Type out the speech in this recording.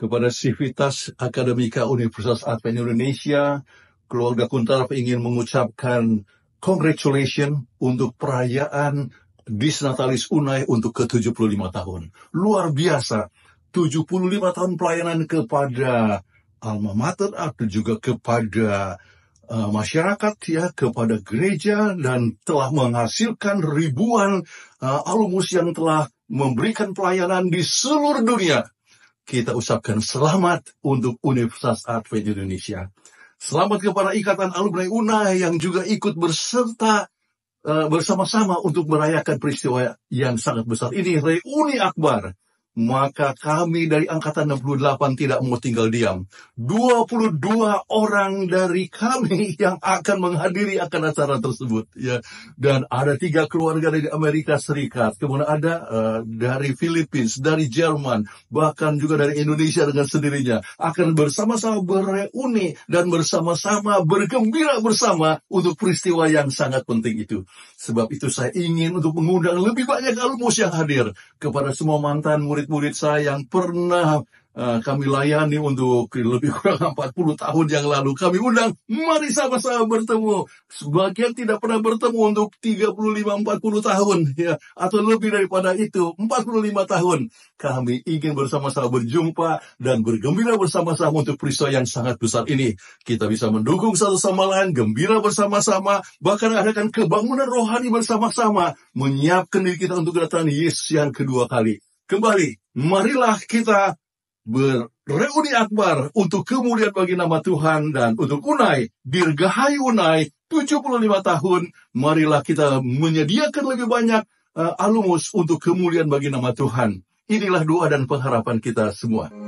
kepada Sivitas Akademika Universitas Advent Indonesia, keluarga Kuntarap ingin mengucapkan congratulations untuk perayaan Disnatalis Unai untuk ke-75 tahun. Luar biasa, 75 tahun pelayanan kepada alma mater atau juga kepada uh, masyarakat ya kepada gereja dan telah menghasilkan ribuan uh, alumnus yang telah memberikan pelayanan di seluruh dunia kita ucapkan selamat untuk Universitas Advent Indonesia. Selamat kepada Ikatan Alumni UNAI yang juga ikut berserta uh, bersama-sama untuk merayakan peristiwa yang sangat besar ini, Reuni Akbar maka kami dari angkatan 68 tidak mau tinggal diam. 22 orang dari kami yang akan menghadiri akan acara tersebut ya. Dan ada tiga keluarga dari Amerika Serikat, kemudian ada uh, dari Filipina, dari Jerman, bahkan juga dari Indonesia dengan sendirinya akan bersama-sama bereuni dan bersama-sama bergembira bersama untuk peristiwa yang sangat penting itu. Sebab itu saya ingin untuk mengundang lebih banyak alumnus yang hadir kepada semua mantan murid murid-murid saya yang pernah eh, kami layani untuk lebih kurang 40 tahun yang lalu. Kami undang, mari sama-sama bertemu. Sebagian tidak pernah bertemu untuk 35-40 tahun, ya atau lebih daripada itu, 45 tahun. Kami ingin bersama-sama berjumpa dan bergembira bersama-sama untuk peristiwa yang sangat besar ini. Kita bisa mendukung satu sama lain, gembira bersama-sama, bahkan adakan kebangunan rohani bersama-sama, menyiapkan diri kita untuk datang Yesus yang kedua kali. Kembali, marilah kita bereuni akbar untuk kemuliaan bagi nama Tuhan dan untuk Unai, Dirgahayu Unai, 75 tahun, marilah kita menyediakan lebih banyak uh, alumus untuk kemuliaan bagi nama Tuhan. Inilah doa dan pengharapan kita semua.